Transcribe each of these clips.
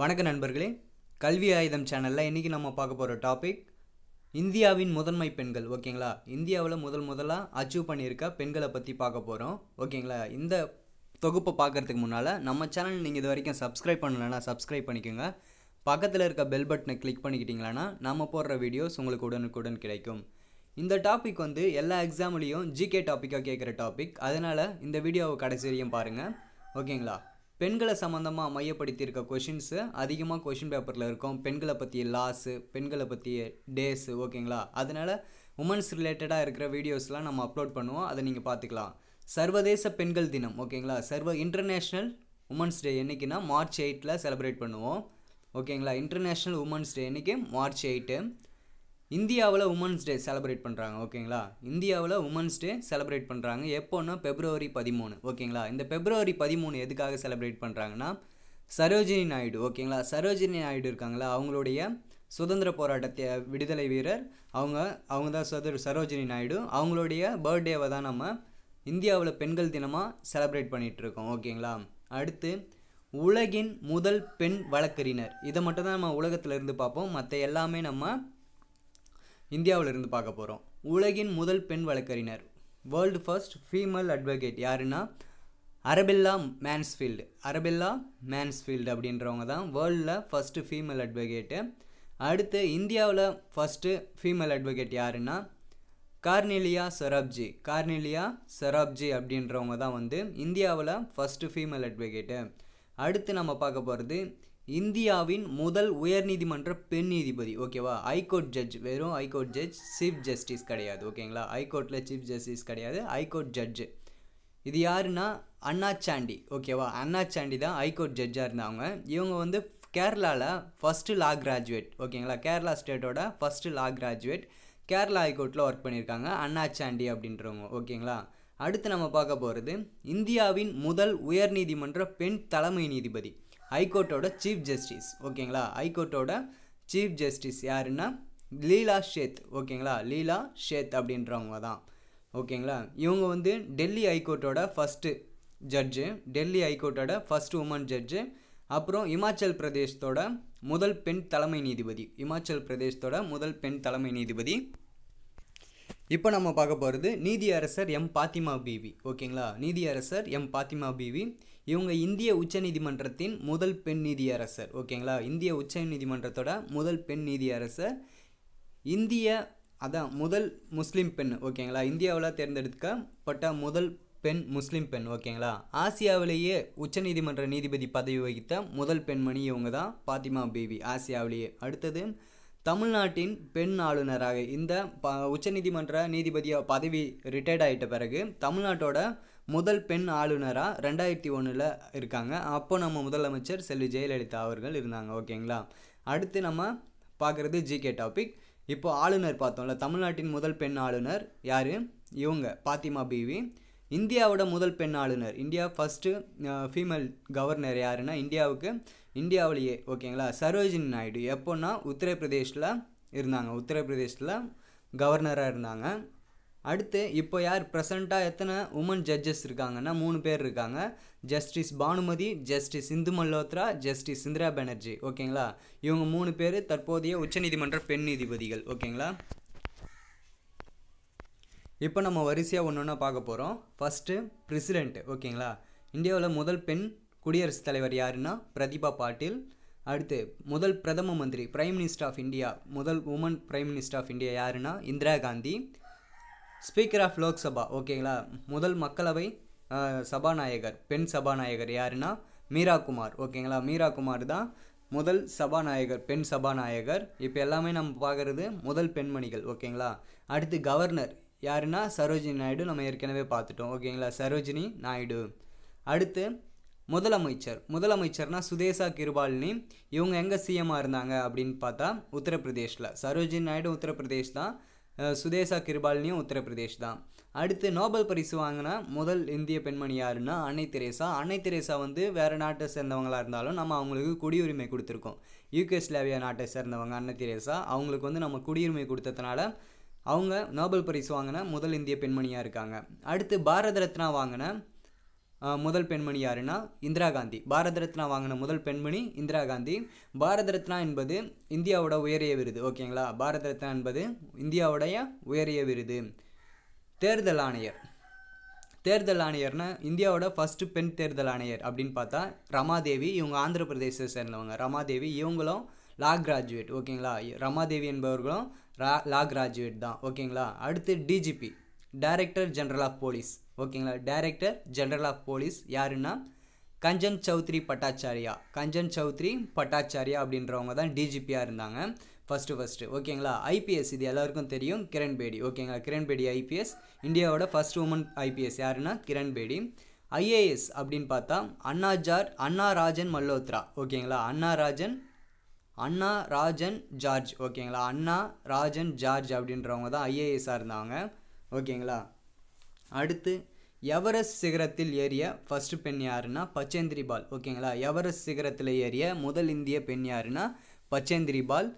வணக்க நண்பர்களே கல்வி ஆயுதம் சேனலில் இன்றைக்கி நம்ம பார்க்க போகிற டாபிக் இந்தியாவின் முதன்மை பெண்கள் ஓகேங்களா இந்தியாவில் முதல் முதலாக அச்சீவ் பண்ணியிருக்க பெண்களை பற்றி பார்க்க போகிறோம் ஓகேங்களா இந்த தொகுப்பை பார்க்குறதுக்கு முன்னால் நம்ம சேனல் நீங்கள் இது வரைக்கும் சப்ஸ்கிரைப் பண்ணலைன்னா சப்ஸ்கிரைப் பண்ணிக்கோங்க பக்கத்தில் இருக்க பெல் பட்டனை கிளிக் பண்ணிக்கிட்டிங்களான்னா நம்ம போடுற வீடியோஸ் உங்களுக்கு உடனுக்குடன் கிடைக்கும் இந்த டாபிக் வந்து எல்லா எக்ஸாம்லேயும் ஜிகே டாப்பிக்காக கேட்குற டாபிக் அதனால் இந்த வீடியோவை கடைசி வரையும் பாருங்கள் ஓகேங்களா பெண்களை சம்மந்தமாக மையப்படுத்தியிருக்க கொஷின்ஸு அதிகமாக கொஷின் பேப்பரில் இருக்கும் பெண்களை பற்றிய லாஸு பெண்களை பற்றிய டேஸு ஓகேங்களா அதனால் உமன்ஸ் ரிலேட்டடாக இருக்கிற வீடியோஸ்லாம் நம்ம அப்லோட் பண்ணுவோம் அதை நீங்கள் பார்த்துக்கலாம் சர்வதேச பெண்கள் தினம் ஓகேங்களா சர்வ இன்டர்நேஷ்னல் உமன்ஸ் டே என்றைக்குன்னா மார்ச் எயிட்டில் செலிப்ரேட் பண்ணுவோம் ஓகேங்களா இன்டர்நேஷ்னல் உமன்ஸ் டே என்றைக்கு மார்ச் எயிட்டு இந்தியாவில் உமன்ஸ் டே செலிப்ரேட் பண்ணுறாங்க ஓகேங்களா இந்தியாவில் உமன்ஸ் டே செலிப்ரேட் பண்ணுறாங்க எப்போன்னா ஃபெப்ரவரி பதிமூணு ஓகேங்களா இந்த பிப்ரவரி பதிமூணு எதுக்காக செலிப்ரேட் பண்ணுறாங்கன்னா சரோஜினி நாயுடு ஓகேங்களா சரோஜினி நாயுடு இருக்காங்களா அவங்களுடைய சுதந்திர போராட்டத்தை விடுதலை வீரர் அவங்க அவங்க தான் சுதர் சரோஜினி நாயுடு அவங்களுடைய பர்த்டேவை தான் நம்ம இந்தியாவில் பெண்கள் தினமாக செலிப்ரேட் பண்ணிகிட்ருக்கோம் ஓகேங்களா அடுத்து உலகின் முதல் பெண் வழக்கறிஞர் இதை மட்டும் தான் நம்ம உலகத்துலேருந்து பார்ப்போம் மற்ற எல்லாமே நம்ம இந்தியாவில் இருந்து பார்க்க போகிறோம் உலகின் முதல் பெண் வழக்கறிஞர் வேர்ல்டு ஃபர்ஸ்ட் ஃபீமேல் அட்வொகேட் யாருன்னா அரபில்லா மேன்ஸ்ஃபீல்டு அரபில்லா மேன்ஸ்ஃபீல்டு அப்படின்றவங்க தான் வேர்ல்டில் ஃபஸ்ட்டு ஃபீமேல் அட்வொகேட்டு அடுத்து இந்தியாவில் ஃபஸ்ட்டு ஃபீமேல் அட்வொகேட் யாருன்னா கார்னிலியா செராப்ஜி கார்னிலியா செராப்ஜி அப்படின்றவங்க தான் வந்து இந்தியாவில் ஃபஸ்ட்டு ஃபீமேல் அட்வொகேட்டு அடுத்து நம்ம பார்க்க போகிறது இந்தியாவின் முதல் உயர்நீதிமன்ற பெண் நீதிபதி ஓகேவா ஹைகோர்ட் ஜட்ஜ் வெறும் ஹைகோர்ட் ஜட்ஜ் சீஃப் ஜஸ்டிஸ் கிடையாது ஓகேங்களா ஹைகோர்ட்டில் சீஃப் ஜஸ்டிஸ் கிடையாது ஹைகோர்ட் ஜட்ஜு இது யாருன்னா அண்ணாச்சாண்டி ஓகேவா அண்ணாச்சாண்டி தான் ஹைகோர்ட் ஜட்ஜாக இருந்தாங்க இவங்க வந்து கேரளாவில் ஃபஸ்ட்டு லா கிராஜுவேட் ஓகேங்களா கேரளா ஸ்டேட்டோட ஃபஸ்ட்டு லா கிராஜுவேட் கேரளா ஹைகோர்ட்டில் ஒர்க் பண்ணியிருக்காங்க அண்ணாச்சாண்டி அப்படின்றவங்க ஓகேங்களா அடுத்து நம்ம பார்க்க போகிறது இந்தியாவின் முதல் உயர்நீதிமன்ற பெண் தலைமை நீதிபதி ஹைகோர்ட்டோட சீஃப் ஜஸ்டிஸ் ஓகேங்களா ஹைகோர்ட்டோட சீஃப் ஜஸ்டிஸ் யாருன்னா லீலா ஷேத் ஓகேங்களா லீலா ஷேத் அப்படின்றவங்க தான் ஓகேங்களா இவங்க வந்து டெல்லி ஹைகோர்ட்டோட ஃபஸ்ட்டு ஜட்ஜு டெல்லி ஹைகோர்ட்டோட ஃபஸ்ட் உமன் ஜட்ஜு அப்புறம் இமாச்சல் பிரதேசத்தோட முதல் பெண் தலைமை நீதிபதி இமாச்சல் பிரதேசத்தோட முதல் பெண் தலைமை நீதிபதி இப்போ நம்ம பார்க்க போகிறது நீதியரசர் எம் பாத்திமா பிவி ஓகேங்களா நீதியரசர் எம் பாத்திமா பிவி இவங்க இந்திய உச்ச நீதிமன்றத்தின் முதல் பெண் நீதியரசர் ஓகேங்களா இந்திய உச்ச நீதிமன்றத்தோட முதல் பெண் நீதியரசர் இந்திய அதான் முதல் முஸ்லீம் பெண் ஓகேங்களா இந்தியாவில் தேர்ந்தெடுக்கப்பட்ட முதல் பெண் முஸ்லீம் பெண் ஓகேங்களா ஆசியாவிலேயே உச்சநீதிமன்ற நீதிபதி பதவி வகித்த முதல் பெண்மணி இவங்க தான் பாத்திமா பேபி ஆசியாவிலேயே அடுத்தது தமிழ்நாட்டின் பெண் ஆளுநராக இந்த ப உச்சநீதிமன்ற நீதிபதியாக பதவி ரிட்டையர்ட் ஆகிட்ட பிறகு தமிழ்நாட்டோட முதல் பெண் ஆளுநராக ரெண்டாயிரத்தி ஒன்றில் இருக்காங்க அப்போ நம்ம முதலமைச்சர் செல்வி ஜெயலலிதா அவர்கள் இருந்தாங்க ஓகேங்களா அடுத்து நம்ம பார்க்குறது ஜிகே டாபிக் இப்போ ஆளுநர் பார்த்தோம்ல தமிழ்நாட்டின் முதல் பெண் ஆளுநர் யார் இவங்க பாத்திமா பிவி இந்தியாவோட முதல் பெண் ஆளுநர் இந்தியா ஃபஸ்ட்டு ஃபீமேல் கவர்னர் யாருன்னா இந்தியாவுக்கு இந்தியாவிலேயே ஓகேங்களா சரோஜினி நாயுடு எப்போன்னா உத்தரப்பிரதேஷில் இருந்தாங்க உத்தரப்பிரதேஷில் கவர்னராக இருந்தாங்க அடுத்து இப்போ யார் ப்ரெசண்ட்டாக எத்தனை உமன் ஜட்ஜஸ் இருக்காங்கன்னா மூணு பேர் இருக்காங்க justice Banumathi justice Indu Malhotra justice Indira Banerjee ஓகேங்களா இவங்க மூணு பேர் தற்போதைய உச்சநீதிமன்ற பெண் நீதிபதிகள் ஓகேங்களா இப்போ நம்ம வரிசையாக ஒன்று ஒன்றா பார்க்க போகிறோம் ஃபஸ்ட்டு பிரசிடென்ட் ஓகேங்களா இந்தியாவில் முதல் பெண் குடியரசுத் தலைவர் யாருன்னா பிரதீபா பாட்டில் அடுத்து முதல் பிரதம மந்திரி பிரைம் மினிஸ்டர் ஆஃப் இந்தியா முதல் woman prime minister of India யாருன்னா இந்திரா காந்தி ஸ்பீக்கர் ஆஃப் லோக்சபா ஓகேங்களா முதல் மக்களவை சபாநாயகர் பெண் சபாநாயகர் யாருன்னா மீரா குமார் ஓகேங்களா மீரா குமார் தான் முதல் சபாநாயகர் பெண் சபாநாயகர் இப்போ எல்லாமே நம்ம பார்க்குறது முதல் பெண்மணிகள் ஓகேங்களா அடுத்து கவர்னர் யாருன்னா சரோஜினி நாயுடு நம்ம ஏற்கனவே பார்த்துட்டோம் ஓகேங்களா சரோஜினி நாயுடு அடுத்து முதலமைச்சர் முதலமைச்சர்னா சுதேசா கிருபாலினி இவங்க எங்கே சிஎம்மாக இருந்தாங்க அப்படின்னு பார்த்தா உத்தரப்பிரதேஷில் சரோஜினி நாயுடு உத்தரப்பிரதேஷ் தான் சுதேசா கிருபாலினியும் உத்தரப்பிரதேஷ் தான் அடுத்து நோபல் பரிசு வாங்கின முதல் இந்திய பெண்மணி யாருன்னா அன்னை தெரேசா அன்னை தெரேசா வந்து வேறு நாட்டை சேர்ந்தவங்களாக இருந்தாலும் நம்ம அவங்களுக்கு குடியுரிமை கொடுத்துருக்கோம் யூகேஸ்லாவியா நாட்டை சேர்ந்தவங்க அன்னை தெரேசா அவங்களுக்கு வந்து நம்ம குடியுரிமை கொடுத்ததுனால அவங்க நோபல் பரிசு வாங்கின முதல் இந்திய பெண்மணியாக இருக்காங்க அடுத்து பாரத ரத்னா வாங்கின முதல் பெண்மணி யாருன்னா இந்திரா காந்தி பாரத ரத்னா வாங்கின முதல் பெண்மணி இந்திரா காந்தி பாரத ரத்னா என்பது இந்தியாவோட உயரிய விருது ஓகேங்களா பாரத ரத்னா என்பது இந்தியாவுடைய உயரிய விருது தேர்தல் ஆணையர் தேர்தல் ஆணையர்னா இந்தியாவோட ஃபஸ்ட்டு பெண் தேர்தல் ஆணையர் அப்படின்னு பார்த்தா ரமாதேவி இவங்க ஆந்திர பிரதேசத்தை சேர்ந்தவங்க ரமாதேவி இவங்களும் லா கிராஜுவேட் ஓகேங்களா ரமாதேவி என்பவர்களும் ரா லா கிராஜுவேட் தான் ஓகேங்களா அடுத்து DGP director general of police ஓகேங்களா டைரக்டர் ஜென்ரல் ஆஃப் போலீஸ் யாருன்னா கஞ்சன் சௌத்ரி பட்டாச்சாரியா கஞ்சன் சௌத்ரி பட்டாச்சாரியா அப்படின்றவங்க தான் டிஜிபியாக இருந்தாங்க ஃபஸ்ட்டு ஃபஸ்ட்டு ஓகேங்களா ஐபிஎஸ் இது எல்லாருக்கும் தெரியும் கிரண் பேடி ஓகேங்களா கிரண் பேடி ஐபிஎஸ் இந்தியாவோட ஃபஸ்ட் உமன் ஐபிஎஸ் யாருன்னா கிரண் பேடி ஐஏஎஸ் அப்படின்னு பார்த்தா அண்ணா ஜார் அண்ணா ராஜன் மல்லோத்ரா ஓகேங்களா அண்ணா ராஜன் அண்ணா ராஜன் ஜார்ஜ் ஓகேங்களா அண்ணா ராஜன் ஜார்ஜ் அப்படின்றவங்க தான் ஐஏஎஸ்ஸாக இருந்தாங்க ஓகேங்களா அடுத்து எவரெஸ்ட் சிகரத்தில் ஏறிய ஃபஸ்ட்டு பெண் யாருன்னா பச்சேந்திரி பால் ஓகேங்களா எவரெஸ்ட் சிகரத்தில் ஏறிய முதல் இந்திய பெண் யாருன்னா பச்சேந்திரி பால்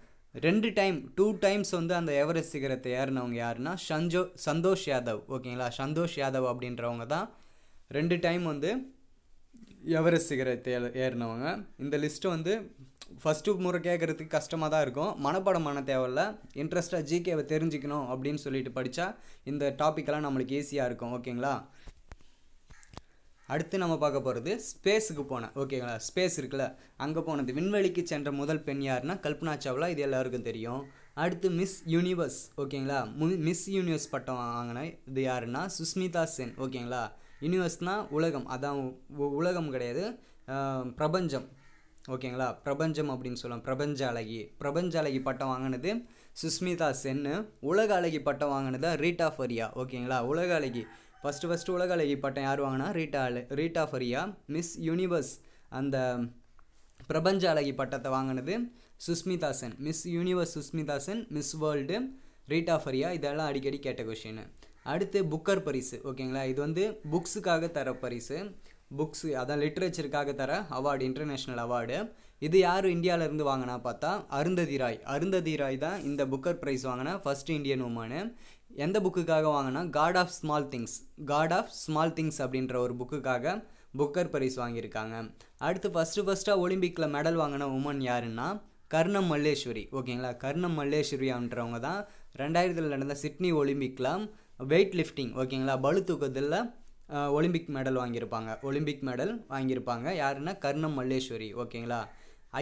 ரெண்டு டைம் டூ டைம்ஸ் வந்து அந்த எவரெஸ்ட் சிகரத்தை ஏறினவங்க யாருன்னா சஞ்சோ சந்தோஷ் யாதவ் ஓகேங்களா சந்தோஷ் யாதவ் அப்படின்றவங்க தான் ரெண்டு டைம் வந்து எவரெஸ்ட் சிகரத்தை ஏறினவங்க இந்த லிஸ்ட்டு வந்து ஃபஸ்ட்டு முறை கேட்குறதுக்கு கஷ்டமாக தான் இருக்கும் மனப்பாடம் பண்ண தேவையில்ல இன்ட்ரெஸ்ட்டாக ஜிகேவை தெரிஞ்சுக்கணும் அப்படின்னு சொல்லிட்டு படித்தா இந்த டாப்பிக்கெல்லாம் நம்மளுக்கு ஈஸியாக இருக்கும் ஓகேங்களா அடுத்து நம்ம பார்க்க போகிறது ஸ்பேஸுக்கு போனேன் ஓகேங்களா ஸ்பேஸ் இருக்குல்ல அங்கே போனது விண்வெளிக்கு சென்ற முதல் பெண் யாருன்னா கல்பனா சாவ்லா இது எல்லாருக்கும் தெரியும் அடுத்து மிஸ் யூனிவர்ஸ் ஓகேங்களா மிஸ் யூனிவர்ஸ் பட்டம் வாங்கின இது யாருன்னா சுஸ்மிதா சென் ஓகேங்களா யூனிவர்ஸ்னால் உலகம் அதான் உலகம் கிடையாது பிரபஞ்சம் ஓகேங்களா பிரபஞ்சம் அப்படின்னு சொல்லலாம் பிரபஞ்ச அழகி பிரபஞ்ச அழகி பட்டம் வாங்கினது சுஸ்மிதா சென்னு உலக அழகி பட்டம் வாங்கினது ரீட்டா ஃபரியா ஓகேங்களா உலக அழகி ஃபஸ்ட்டு ஃபஸ்ட்டு உலக அழகி பட்டம் யார் வாங்கினா ரீட்டா ரீட்டா ஃபரியா மிஸ் யூனிவர்ஸ் அந்த பிரபஞ்ச அழகி பட்டத்தை வாங்கினது Sushmita Sen Miss Universe Sushmita Sen Miss World Reita Faria இதெல்லாம் அடிக்கடி கேட்ட கொஷின் அடுத்து புக்கர் பரிசு ஓகேங்களா இது வந்து புக்ஸுக்காக தர பரிசு புக்ஸு அதான் லிட்ரேச்சருக்காக தர அவார்டு இன்டர்நேஷ்னல் அவார்டு இது யார் இந்தியாவிலேருந்து வாங்கினா பார்த்தா அருந்ததி ராய் அருந்ததி ராய் தான் இந்த புக்கர் ப்ரைஸ் வாங்கின ஃபஸ்ட் இந்தியன் உமனு எந்த புக்குக்காக வாங்கினா God of Small Things God of Small Things அப்படின்ற ஒரு புக்குக்காக புக்கர் ப்ரைஸ் வாங்கியிருக்காங்க அடுத்து ஃபஸ்ட்டு ஃபஸ்ட்டாக ஒலிம்பிக்கில் மெடல் வாங்கின உமன் யாருன்னா கர்ணம் மல்லேஸ்வரி ஓகேங்களா கர்ணம் மல்லேஸ்வரி அப்படின்றவங்க தான் ரெண்டாயிரத்தில் நடந்த சிட்னி ஒலிம்பிக்கில் வெயிட் லிஃப்டிங் ஓகேங்களா பளு தூக்கத்தில் ஒலிம்பிக் மெடல் வாங்கியிருப்பாங்க ஒலிம்பிக் மெடல் வாங்கியிருப்பாங்க யாருன்னா கர்ணம் மல்லேஸ்வரி ஓகேங்களா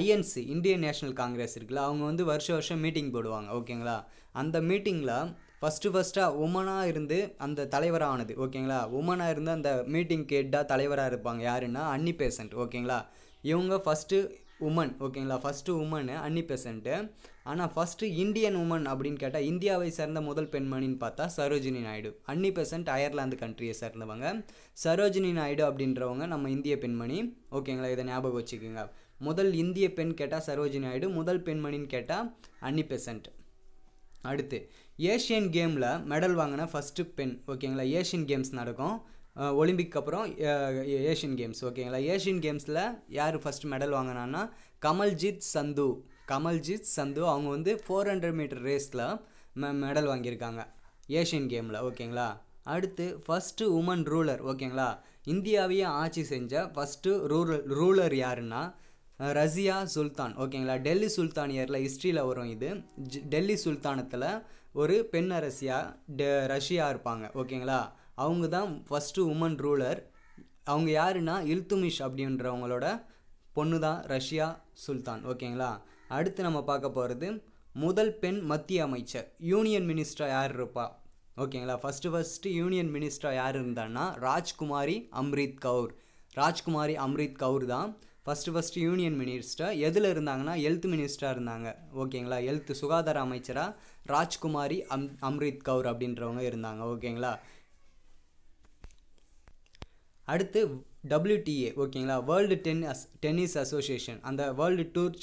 ஐஎன்சி இந்தியன் நேஷ்னல் காங்கிரஸ் இருக்குல்ல அவங்க வந்து வருஷம் வருஷம் மீட்டிங் போடுவாங்க ஓகேங்களா அந்த மீட்டிங்கில் ஃபஸ்ட்டு ஃபஸ்ட்டாக உமனாக இருந்து அந்த தலைவராக ஆனது ஓகேங்களா உமனாக இருந்து அந்த மீட்டிங் கேட்டால் தலைவராக இருப்பாங்க யாருன்னா அன்னி பேசண்ட் ஓகேங்களா இவங்க ஃபஸ்ட்டு உமன் ஓகேங்களா ஃபஸ்ட்டு உமனு அன்னி பெசண்ட்டு ஆனால் ஃபஸ்ட்டு இந்தியன் உமன் அப்படின்னு கேட்டால் இந்தியாவை சேர்ந்த முதல் பெண்மணின்னு பார்த்தா Sarojini Naidu Annie Besant Ireland கண்ட்ரியை சேர்ந்தவங்க சரோஜினி நாயுடு அப்படின்றவங்க நம்ம இந்திய பெண்மணி ஓகேங்களா இதை ஞாபகம் வச்சுக்கோங்க முதல் இந்திய பெண் கேட்டால் சரோஜினி நாயுடு முதல் பெண்மணின்னு கேட்டால் அன்னி பெசன்ட் அடுத்து ஏஷியன் கேமில் மெடல் வாங்கின ஃபஸ்ட்டு பெண் ஓகேங்களா ஏஷியன் கேம்ஸ் நடக்கும் ஒலிம்பிக் அப்புறம் ஏஷியன் கேம்ஸ் ஓகேங்களா ஏஷியன் கேம்ஸில் யார் ஃபஸ்ட் மெடல் வாங்கினான்னா கமல்ஜித் சந்து கமல்ஜித் சந்து அவங்க வந்து ஃபோர் ஹண்ட்ரட் மீட்டர் ரேஸில் மெ மெடல் வாங்கியிருக்காங்க ஏஷியன் கேமில் ஓகேங்களா அடுத்து ஃபஸ்ட்டு உமன் ரூலர் ஓகேங்களா இந்தியாவையே ஆட்சி செஞ்ச ஃபஸ்ட்டு ரூரல் ரூலர் யாருன்னா ரசியா சுல்தான் ஓகேங்களா டெல்லி சுல்தானியரில் ஹிஸ்ட்ரியில் வரும் இது டெல்லி சுல்தானத்தில் ஒரு பெண் அரசியாக டெ ரஷ்யா இருப்பாங்க ஓகேங்களா அவங்க தான் ஃபஸ்ட்டு உமன் ரூலர் அவங்க யாருன்னா இல்துமிஷ் அப்படின்றவங்களோட பொண்ணு தான் ரஷ்யா சுல்தான் ஓகேங்களா அடுத்து நம்ம பார்க்க போகிறது முதல் பெண் மத்திய அமைச்சர் யூனியன் மினிஸ்டராக யார் இருப்பா ஓகேங்களா ஃபஸ்ட்டு ஃபஸ்ட்டு யூனியன் மினிஸ்டராக யார் இருந்தான்னா ராஜ்குமாரி அம்ரித் கவுர் ராஜ்குமாரி அம்ரித் கவுர் தான் ஃபஸ்ட்டு ஃபஸ்ட்டு யூனியன் மினிஸ்டர் எதில் இருந்தாங்கன்னா ஹெல்த் மினிஸ்டராக இருந்தாங்க ஓகேங்களா ஹெல்த் சுகாதார அமைச்சராக ராஜ்குமாரி அம் அம்ரித் கவுர் அப்படின்றவங்க இருந்தாங்க ஓகேங்களா அடுத்து டபிள்யூடிஏ ஓகேங்களா வேர்ல்டு டென் அஸ் டென்னிஸ் அசோசியேஷன் அந்த வேர்ல்டு டூர்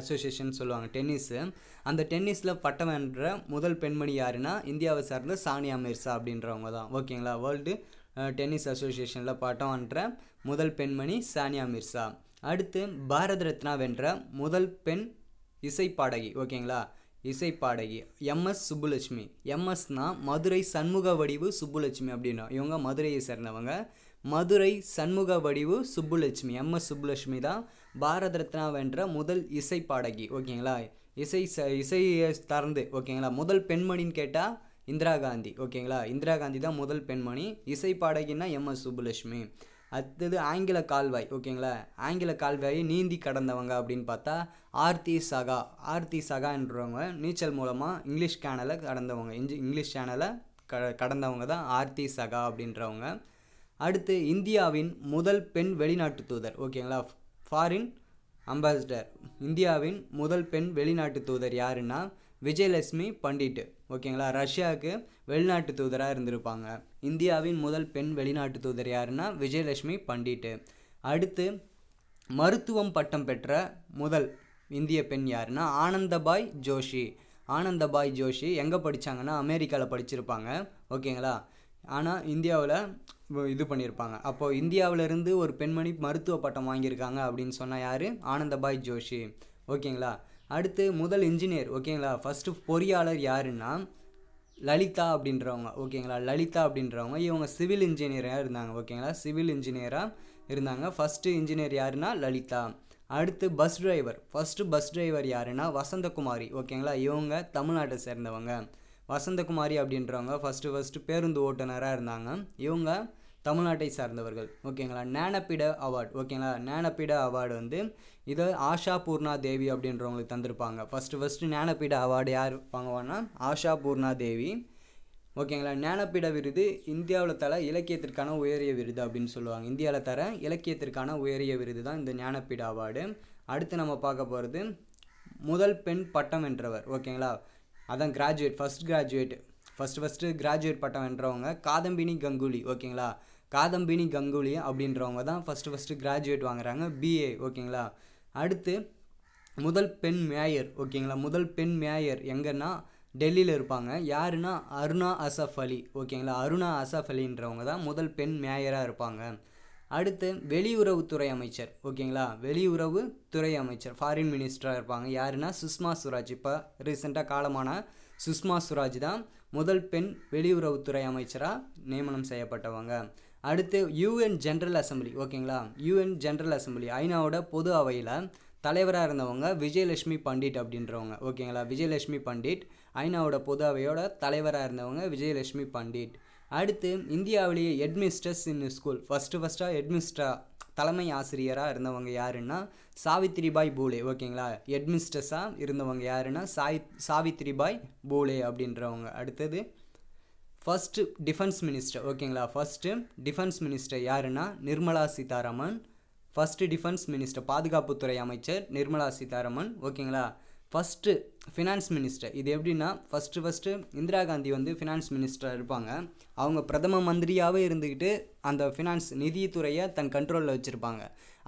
அசோசியேஷன் சொல்லுவாங்க டென்னிஸு அந்த டென்னிஸில் பட்டம் வென்ற முதல் பெண்மணி யாருன்னா இந்தியாவை சார்ந்த சானியா மிர்சா அப்படின்றவங்க தான் ஓகேங்களா வேர்ல்டு டென்னிஸ் அசோசியேஷனில் பட்டம் வென்ற முதல் பெண்மணி சானியா மிர்சா அடுத்து பாரத ரத்னா வென்ற முதல் பெண் இசை பாடகி ஓகேங்களா இசை பாடகி எம்எஸ் சுப்புலட்சுமி எம்எஸ்னால் மதுரை சண்முக வடிவு சுப்புலட்சுமி அப்படின்னா இவங்க மதுரையை சேர்ந்தவங்க மதுரை சண்முக வடிவு சுப்புலட்சுமி எம் எஸ் சுப்புலட்சுமி தான் பாரத ரத்னா வென்ற முதல் இசை பாடகி ஓகேங்களா இசை ச இசையை சார்ந்து ஓகேங்களா முதல் பெண்மணின்னு கேட்டால் இந்திரா காந்தி ஓகேங்களா இந்திரா காந்தி தான் முதல் பெண்மணி இசை பாடகின்னா எம் எஸ் சுப்புலட்சுமி அடுத்தது ஆங்கில கால்வாய் ஓகேங்களா ஆங்கில கால்வாயை நீந்தி கடந்தவங்க அப்படின்னு பார்த்தா ஆர்த்தி சகா ஆர்த்தி சகான்றவங்க நீச்சல் மூலமாக இங்கிலீஷ் சேனலை கடந்தவங்க இஞ்சி இங்கிலீஷ் சேனலை க கடந்தவங்க தான் ஆர்த்தி சகா அப்படின்றவங்க அடுத்து இந்தியாவின் முதல் பெண் வெளிநாட்டு தூதர் ஓகேங்களா ஃபாரின் அம்பாசிடர் இந்தியாவின் முதல் பெண் வெளிநாட்டு தூதர் யாருன்னா விஜயலட்சுமி பண்டிட் ஓகேங்களா ரஷ்யாவுக்கு வெளிநாட்டு தூதராக இருந்திருப்பாங்க இந்தியாவின் முதல் பெண் வெளிநாட்டு தூதர் யாருன்னா விஜயலட்சுமி பண்டிட்டு அடுத்து மருத்துவம் பட்டம் பெற்ற முதல் இந்திய பெண் யாருன்னா ஆனந்தபாய் ஜோஷி ஆனந்தபாய் ஜோஷி எங்கே படித்தாங்கன்னா அமெரிக்காவில் படிச்சிருப்பாங்க ஓகேங்களா ஆனால் இந்தியாவில் இது பண்ணியிருப்பாங்க அப்போது இந்தியாவிலேருந்து ஒரு பெண்மணி மருத்துவ பட்டம் வாங்கியிருக்காங்க அப்படின்னு சொன்னால் யார் ஆனந்தபாய் ஜோஷி ஓகேங்களா அடுத்து முதல் இன்ஜினியர் ஓகேங்களா ஃபஸ்ட்டு பொறியாளர் யாருன்னா லலிதா அப்படின்றவங்க ஓகேங்களா லலிதா அப்படின்றவங்க இவங்க சிவில் இன்ஜினியராக இருந்தாங்க ஓகேங்களா சிவில் இன்ஜினியராக இருந்தாங்க ஃபஸ்ட்டு இன்ஜினியர் யாருன்னா லலிதா அடுத்து bus driver first bus driver யாருன்னா வசந்தகுமாரி ஓகேங்களா இவங்க தமிழ்நாட்டை சேர்ந்தவங்க வசந்தகுமாரி அப்படின்றவங்க ஃபஸ்ட்டு ஃபஸ்ட்டு பேருந்து ஓட்டுநராக இருந்தாங்க இவங்க தமிழ்நாட்டை சார்ந்தவர்கள் ஓகேங்களா ஞானப்பீட அவார்டு ஓகேங்களா ஞானப்பீட அவார்டு வந்து இதை ஆஷா பூர்ணா தேவி அப்படின்றவங்களுக்கு தந்திருப்பாங்க ஃபஸ்ட்டு ஃபஸ்ட்டு ஞானப்பீட அவார்டு யார் வாங்குவான்னா ஆஷா பூர்ணா தேவி ஓகேங்களா ஞானப்பீட விருது இந்தியாவில் தர இலக்கியத்திற்கான உயரிய விருது அப்படின்னு சொல்லுவாங்க இந்தியாவில் தர இலக்கியத்திற்கான உயரிய விருது தான் இந்த ஞானப்பீட அவார்டு அடுத்து நம்ம பார்க்க போகிறது முதல் பெண் பட்டம் என்றவர் ஓகேங்களா அதான் graduate first graduate first first graduate பட்டம் வென்றவங்க காதம்பினி கங்குலி ஓகேங்களா காதம்பினி கங்குலி அப்படின்றவங்க தான் ஃபஸ்ட்டு ஃபஸ்ட்டு கிராஜுவேட் வாங்குறாங்க பிஏ ஓகேங்களா அடுத்து முதல் பெண் மேயர் ஓகேங்களா முதல் பெண் மேயர் எங்கன்னா டெல்லியில் இருப்பாங்க யாருன்னா அருணா அசஃப் அலி ஓகேங்களா அருணா அசஃப் அலின்றவங்க தான் முதல் பெண் மேயராக இருப்பாங்க அடுத்து வெளியுறவுத்துறை அமைச்சர் ஓகேங்களா வெளியுறவு துறை அமைச்சர் ஃபாரின் மினிஸ்டராக இருப்பாங்க யாருன்னா சுஷ்மா சுவராஜ் இப்போ ரீசெண்டாக காலமான சுஷ்மா சுவராஜ் தான் முதல் பெண் வெளியுறவுத்துறை அமைச்சராக நியமனம் செய்யப்பட்டவங்க அடுத்து யூஎன் ஜென்ரல் அசம்பிளி ஓகேங்களா யூஎன் ஜென்ரல் அசம்பிளி ஐநாவோட பொது அவையில் தலைவராக இருந்தவங்க விஜயலட்சுமி பண்டிட் அப்படின்றவங்க ஓகேங்களா விஜயலட்சுமி பண்டிட் ஐநாவோட பொது அவையோட தலைவராக இருந்தவங்க விஜயலட்சுமி பண்டிட் அடுத்து இந்தியாவிலேயே ஹெட்மிஸ்ட்ரஸ் இன் ஸ்கூல் ஃபஸ்ட்டு ஃபஸ்ட்டாக ஹெட்மிஸ்ட்ரா தலைமை ஆசிரியராக இருந்தவங்க யாருன்னா பாய் பூலே ஓகேங்களா ஹெட்மிஸ்ட்ரஸாக இருந்தவங்க யாருன்னா சாய் பாய் பூலே அப்படின்றவங்க அடுத்தது ஃபஸ்ட்டு டிஃபென்ஸ் மினிஸ்டர் ஓகேங்களா ஃபஸ்ட்டு டிஃபென்ஸ் மினிஸ்டர் யாருன்னா Nirmala Sitharaman first defence minister பாதுகாப்புத்துறை அமைச்சர் நிர்மலா சீதாராமன் ஓகேங்களா ஃபஸ்ட்டு ஃபினான்ஸ் மினிஸ்டர் இது எப்படின்னா ஃபஸ்ட்டு ஃபஸ்ட்டு இந்திரா காந்தி வந்து ஃபினான்ஸ் மினிஸ்டராக இருப்பாங்க அவங்க பிரதம மந்திரியாகவே இருந்துக்கிட்டு அந்த ஃபினான்ஸ் நிதித்துறையை தன் கண்ட்ரோலில் வச்சுருப்பாங்க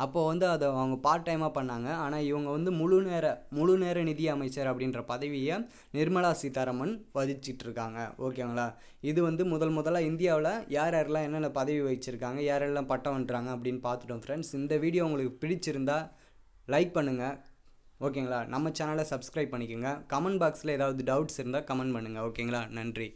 அப்போது வந்து அதை அவங்க பார்ட் டைமாக பண்ணாங்க ஆனால் இவங்க வந்து முழு நேர முழு நேர நிதி அமைச்சர் அப்படின்ற பதவியை நிர்மலா சீதாராமன் வதிச்சிட்டு இருக்காங்க ஓகேங்களா இது வந்து முதல் முதலாக இந்தியாவில் யார் யாரெல்லாம் என்னென்ன பதவி வகிச்சிருக்காங்க யாரெல்லாம் பட்டம் பண்ணுறாங்க அப்படின்னு பார்த்துட்டோம் ஃப்ரெண்ட்ஸ் இந்த வீடியோ உங்களுக்கு பிடிச்சிருந்தா லைக் பண்ணுங்கள் ஓகேங்களா நம்ம சேனலை சப்ஸ்கிரைப் பண்ணிக்கோங்க கமெண்ட் பாக்ஸில் ஏதாவது டவுட்ஸ் இருந்தால் கமெண்ட் பண்ணுங்கள் ஓகேங்களா நன்றி